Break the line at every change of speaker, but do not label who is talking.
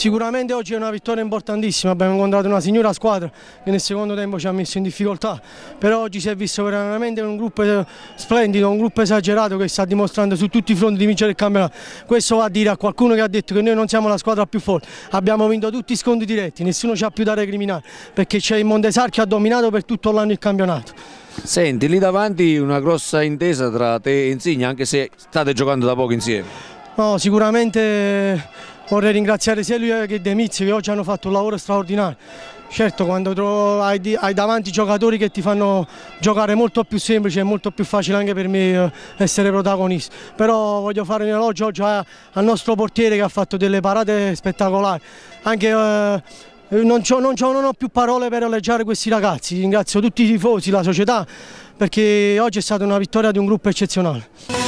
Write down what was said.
Sicuramente oggi è una vittoria importantissima, abbiamo incontrato una signora squadra che nel secondo tempo ci ha messo in difficoltà, però oggi si è visto veramente un gruppo splendido, un gruppo esagerato che sta dimostrando su tutti i fronti di vincere il campionato. Questo va a dire a qualcuno che ha detto che noi non siamo la squadra più forte, abbiamo vinto tutti i scontri diretti, nessuno ci ha più da recriminare perché c'è il Montesar che ha dominato per tutto l'anno il campionato.
Senti, lì davanti una grossa intesa tra te e Insigne, anche se state giocando da poco insieme.
No, sicuramente vorrei ringraziare sia lui che De Mizzi che oggi hanno fatto un lavoro straordinario. Certo, quando hai, hai, davanti giocatori che ti fanno giocare molto più semplice e molto più facile anche per me eh, essere protagonista. Però voglio fare un elogio oggi al nostro portiere che ha fatto delle parate spettacolari. Anche, eh, non, non, non, ho più parole per alleggiare questi ragazzi. Ringrazio tutti i tifosi, la società, perché oggi è stata una vittoria di un gruppo eccezionale.